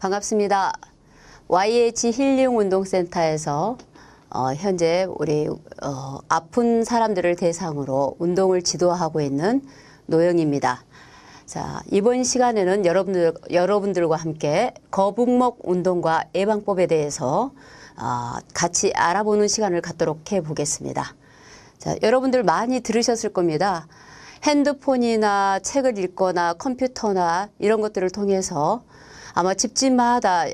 반갑습니다. YH 힐링 운동센터에서 어, 현재 우리 어, 아픈 사람들을 대상으로 운동을 지도하고 있는 노영입니다. 자, 이번 시간에는 여러분들, 여러분들과 함께 거북목 운동과 예방법에 대해서 어, 같이 알아보는 시간을 갖도록 해보겠습니다. 자, 여러분들 많이 들으셨을 겁니다. 핸드폰이나 책을 읽거나 컴퓨터나 이런 것들을 통해서 아마 집집마다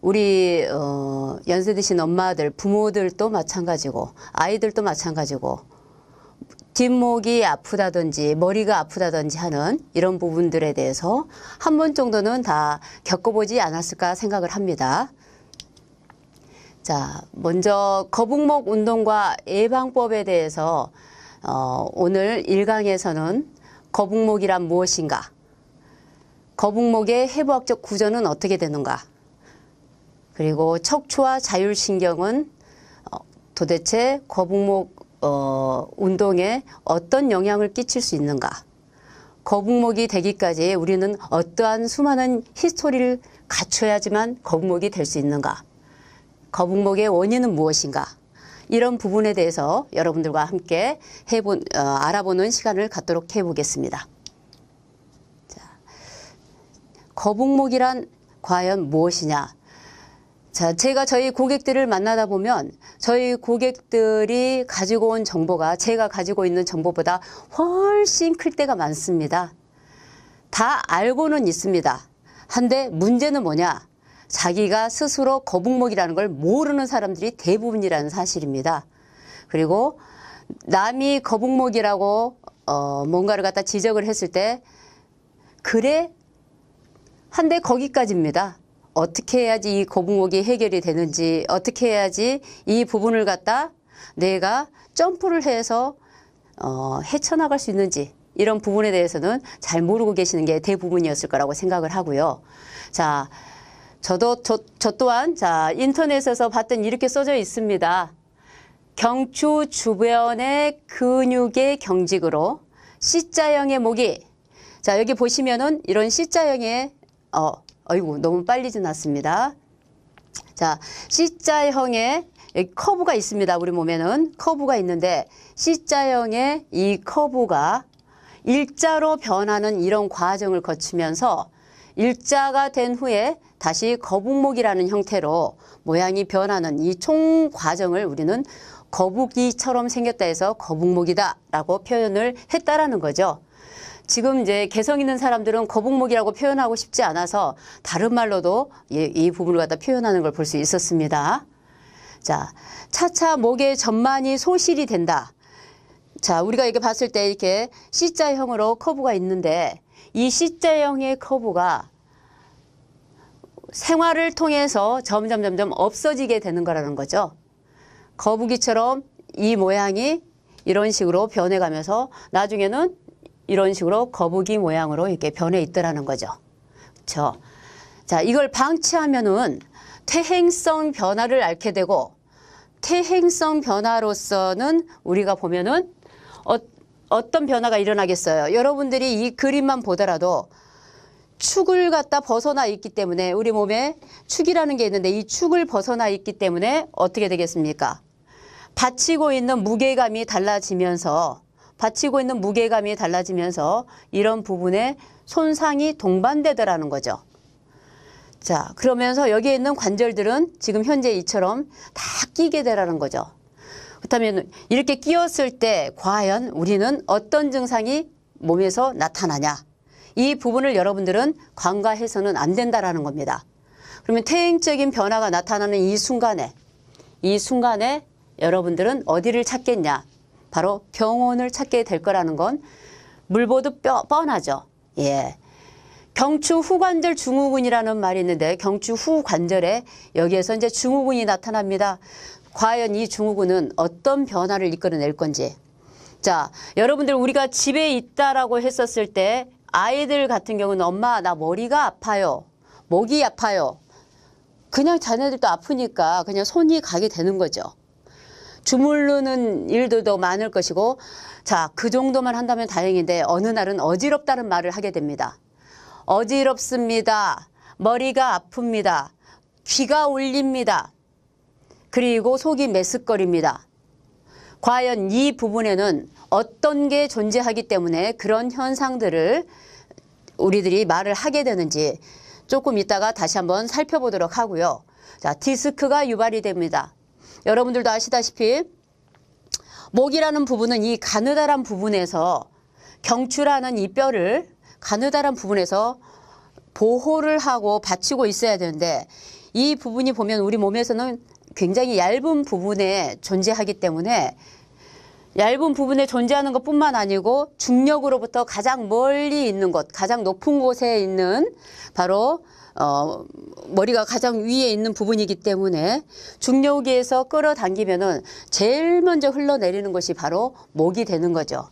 우리 어, 연세 드신 엄마들, 부모들도 마찬가지고 아이들도 마찬가지고 뒷목이 아프다든지 머리가 아프다든지 하는 이런 부분들에 대해서 한 번 정도는 다 겪어보지 않았을까 생각을 합니다. 자, 먼저 거북목 운동과 예방법에 대해서 어, 오늘 일강에서는 거북목이란 무엇인가 거북목의 해부학적 구조는 어떻게 되는가 그리고 척추와 자율신경은 어, 도대체 거북목 어, 운동에 어떤 영향을 끼칠 수 있는가 거북목이 되기까지 우리는 어떠한 수많은 히스토리를 갖춰야지만 거북목이 될 수 있는가 거북목의 원인은 무엇인가 이런 부분에 대해서 여러분들과 함께 해본, 어, 알아보는 시간을 갖도록 해보겠습니다. 거북목이란 과연 무엇이냐? 자, 제가 저희 고객들을 만나다 보면 저희 고객들이 가지고 온 정보가 제가 가지고 있는 정보보다 훨씬 클 때가 많습니다. 다 알고는 있습니다. 한데 문제는 뭐냐? 자기가 스스로 거북목이라는 걸 모르는 사람들이 대부분이라는 사실입니다. 그리고 남이 거북목이라고 어, 뭔가를 갖다 지적을 했을 때 그래 한데 거기까지입니다. 어떻게 해야지 이 거북목이 해결이 되는지 어떻게 해야지 이 부분을 갖다 내가 점프를 해서 어, 헤쳐나갈 수 있는지 이런 부분에 대해서는 잘 모르고 계시는 게 대부분이었을 거라고 생각을 하고요. 자, 저도 저, 저 또한 자 인터넷에서 봤던 이렇게 써져 있습니다. 경추 주변의 근육의 경직으로 C자형의 목이 자 여기 보시면은 이런 C자형의 어, 어이구 너무 빨리 지났습니다. 자, C자형의 커브가 있습니다. 우리 몸에는 커브가 있는데 C자형의 이 커브가 일자로 변하는 이런 과정을 거치면서 일자가 된 후에 다시 거북목이라는 형태로 모양이 변하는 이 총 과정을 우리는 거북이처럼 생겼다 해서 거북목이다 라고 표현을 했다라는 거죠. 지금 이제 개성 있는 사람들은 거북목이라고 표현하고 싶지 않아서 다른 말로도 이 부분을 갖다 표현하는 걸 볼 수 있었습니다. 자, 차차 목의 전만이 소실이 된다. 자, 우리가 이렇게 봤을 때 이렇게 C자형으로 커브가 있는데 이 C자형의 커브가 생활을 통해서 점점 점점 없어지게 되는 거라는 거죠. 거북이처럼 이 모양이 이런 식으로 변해가면서 나중에는 이런 식으로 거북이 모양으로 이렇게 변해 있더라는 거죠. 그렇 자, 이걸 방치하면은 퇴행성 변화를 앓게 되고 퇴행성 변화로서는 우리가 보면은 어, 어떤 변화가 일어나겠어요. 여러분들이 이 그림만 보더라도 축을 갖다 벗어나 있기 때문에 우리 몸에 축이라는 게 있는데 이 축을 벗어나 있기 때문에 어떻게 되겠습니까? 받치고 있는 무게감이 달라지면서 받치고 있는 무게감이 달라지면서 이런 부분에 손상이 동반되더라는 거죠. 자, 그러면서 여기에 있는 관절들은 지금 현재 이처럼 다 끼게 되라는 거죠. 그렇다면 이렇게 끼었을 때 과연 우리는 어떤 증상이 몸에서 나타나냐. 이 부분을 여러분들은 관과해서는 안 된다라는 겁니다. 그러면 퇴행적인 변화가 나타나는 이 순간에 이 순간에 여러분들은 어디를 찾겠냐. 바로 병원을 찾게 될 거라는 건 물보듯 뼈, 뻔하죠. 예. 경추 후관절 증후군이라는 말이 있는데 경추 후관절에 여기에서 이제 증후군이 나타납니다. 과연 이 증후군은 어떤 변화를 이끌어낼 건지. 자, 여러분들 우리가 집에 있다라고 했었을 때 아이들 같은 경우는 엄마 나 머리가 아파요. 목이 아파요. 그냥 자네들도 아프니까 그냥 손이 가게 되는 거죠. 주물르는 일들도 많을 것이고 자, 그 정도만 한다면 다행인데 어느 날은 어지럽다는 말을 하게 됩니다. 어지럽습니다. 머리가 아픕니다. 귀가 울립니다. 그리고 속이 메슥거립니다 과연 이 부분에는 어떤 게 존재하기 때문에 그런 현상들을 우리들이 말을 하게 되는지 조금 이따가 다시 한번 살펴보도록 하고요. 자, 디스크가 유발이 됩니다. 여러분들도 아시다시피 목이라는 부분은 이 가느다란 부분에서 경추라는 이 뼈를 가느다란 부분에서 보호를 하고 받치고 있어야 되는데 이 부분이 보면 우리 몸에서는 굉장히 얇은 부분에 존재하기 때문에 얇은 부분에 존재하는 것 뿐만 아니고 중력으로부터 가장 멀리 있는 곳, 가장 높은 곳에 있는 바로 어, 머리가 가장 위에 있는 부분이기 때문에 중력에서 끌어당기면은 제일 먼저 흘러내리는 것이 바로 목이 되는 거죠.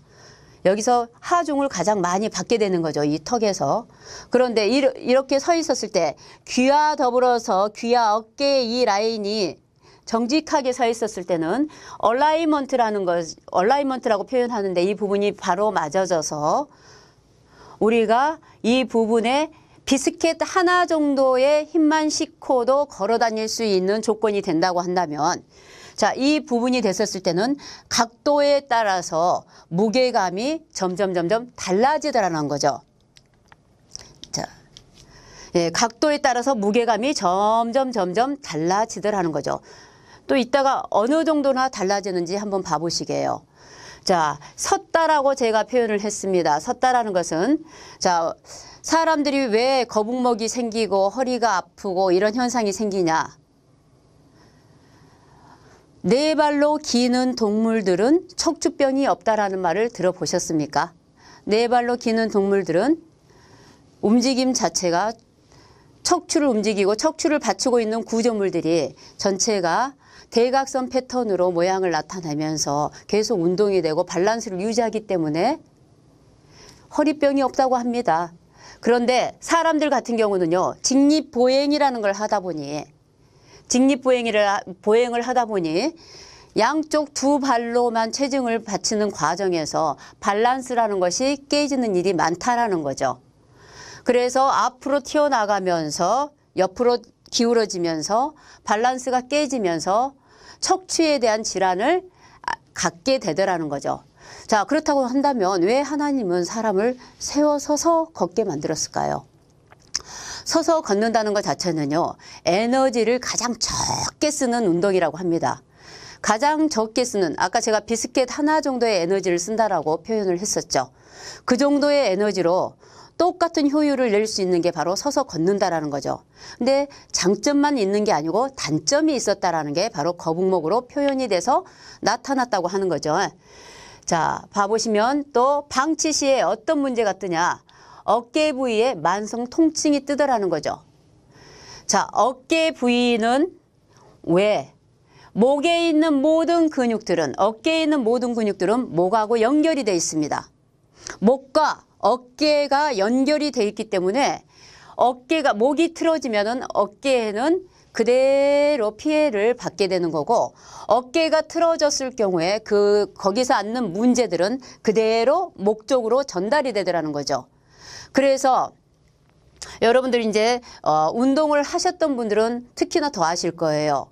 여기서 하중을 가장 많이 받게 되는 거죠. 이 턱에서. 그런데 이렇게 서 있었을 때 귀와 더불어서 귀와 어깨 의이 라인이 정직하게 서 있었을 때는 얼라이먼트라는 것, 얼라이먼트라고 표현하는데 이 부분이 바로 맞아져서 우리가 이 부분에 비스켓 하나 정도의 힘만 싣고도 걸어 다닐 수 있는 조건이 된다고 한다면 자, 이 부분이 됐었을 때는 각도에 따라서 무게감이 점점 점점 달라지더라는 거죠. 자. 예, 각도에 따라서 무게감이 점점 점점 달라지더라는 거죠. 또 이따가 어느 정도나 달라지는지 한번 봐 보시게요. 자, 섰다라고 제가 표현을 했습니다. 섰다라는 것은 자, 사람들이 왜 거북목이 생기고 허리가 아프고 이런 현상이 생기냐? 네 발로 기는 동물들은 척추병이 없다라는 말을 들어보셨습니까? 네 발로 기는 동물들은 움직임 자체가 척추를 움직이고 척추를 받치고 있는 구조물들이 전체가 대각선 패턴으로 모양을 나타내면서 계속 운동이 되고 밸런스를 유지하기 때문에 허리병이 없다고 합니다. 그런데 사람들 같은 경우는요. 직립보행이라는 걸 하다 보니 직립보행을 보행을 하다 보니 양쪽 두 발로만 체중을 받치는 과정에서 밸런스라는 것이 깨지는 일이 많다라는 거죠. 그래서 앞으로 튀어나가면서 옆으로 기울어지면서 밸런스가 깨지면서 척추에 대한 질환을 아, 갖게 되더라는 거죠. 자, 그렇다고 한다면 왜 하나님은 사람을 세워 서서 걷게 만들었을까요? 서서 걷는다는 것 자체는요, 에너지를 가장 적게 쓰는 운동이라고 합니다. 가장 적게 쓰는, 아까 제가 비스켓 하나 정도의 에너지를 쓴다라고 표현을 했었죠. 그 정도의 에너지로 똑같은 효율을 낼 수 있는 게 바로 서서 걷는다라는 거죠. 근데 장점만 있는 게 아니고 단점이 있었다라는 게 바로 거북목으로 표현이 돼서 나타났다고 하는 거죠. 자, 봐보시면 또 방치 시에 어떤 문제가 뜨냐. 어깨 부위에 만성 통증이 뜨더라는 거죠. 자, 어깨 부위는 왜? 목에 있는 모든 근육들은, 어깨에 있는 모든 근육들은 목하고 연결이 돼 있습니다. 목과 어깨가 연결이 돼 있기 때문에 어깨가 목이 틀어지면은 어깨에는 그대로 피해를 받게 되는 거고 어깨가 틀어졌을 경우에 그 거기서 앉는 문제들은 그대로 목 쪽으로 전달이 되더라는 거죠. 그래서 여러분들 이제 어, 운동을 하셨던 분들은 특히나 더 아실 거예요.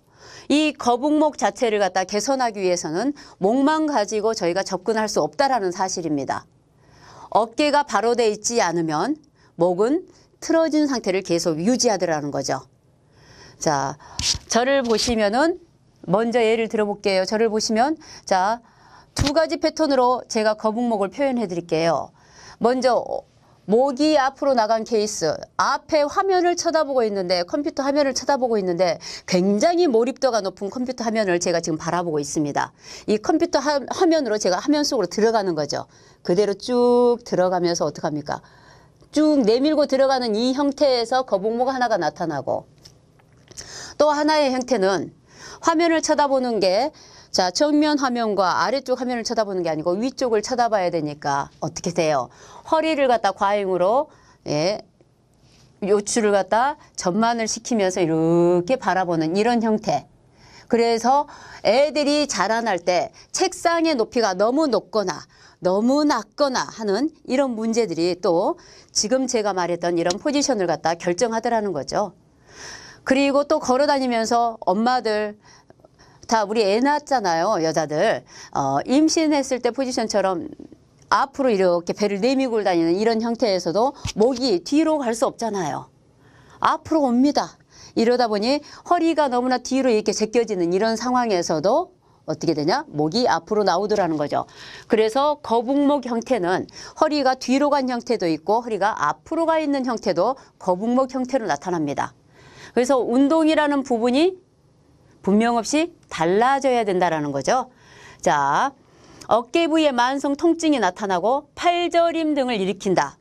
이 거북목 자체를 갖다 개선하기 위해서는 목만 가지고 저희가 접근할 수 없다라는 사실입니다. 어깨가 바로 돼 있지 않으면 목은 틀어진 상태를 계속 유지하더라는 거죠. 자, 저를 보시면은 먼저 예를 들어볼게요. 저를 보시면 자, 두 가지 패턴으로 제가 거북목을 표현해 드릴게요. 먼저 어, 목이 앞으로 나간 케이스 앞에 화면을 쳐다보고 있는데 컴퓨터 화면을 쳐다보고 있는데 굉장히 몰입도가 높은 컴퓨터 화면을 제가 지금 바라보고 있습니다. 이 컴퓨터 화면으로 제가 화면 속으로 들어가는 거죠. 그대로 쭉 들어가면서 어떡합니까? 쭉 내밀고 들어가는 이 형태에서 거북목 하나가 나타나고 또 하나의 형태는 화면을 쳐다보는 게 자, 정면 화면과 아래쪽 화면을 쳐다보는 게 아니고 위쪽을 쳐다봐야 되니까 어떻게 돼요? 허리를 갖다 과잉으로 예, 요추를 갖다 전만을 시키면서 이렇게 바라보는 이런 형태. 그래서 애들이 자라날 때 책상의 높이가 너무 높거나 너무 낮거나 하는 이런 문제들이 또 지금 제가 말했던 이런 포지션을 갖다 결정하더라는 거죠. 그리고 또 걸어 다니면서 엄마들 다 우리 애 낳았잖아요. 여자들. 어, 임신했을 때 포지션처럼 앞으로 이렇게 배를 내밀고 다니는 이런 형태에서도 목이 뒤로 갈 수 없잖아요. 앞으로 옵니다. 이러다 보니 허리가 너무나 뒤로 이렇게 제껴지는 이런 상황에서도 어떻게 되냐? 목이 앞으로 나오더라는 거죠. 그래서 거북목 형태는 허리가 뒤로 간 형태도 있고 허리가 앞으로 가 있는 형태도 거북목 형태로 나타납니다. 그래서 운동이라는 부분이 분명 없이 달라져야 된다라는 거죠. 자, 어깨 부위에 만성 통증이 나타나고 팔저림 등을 일으킨다.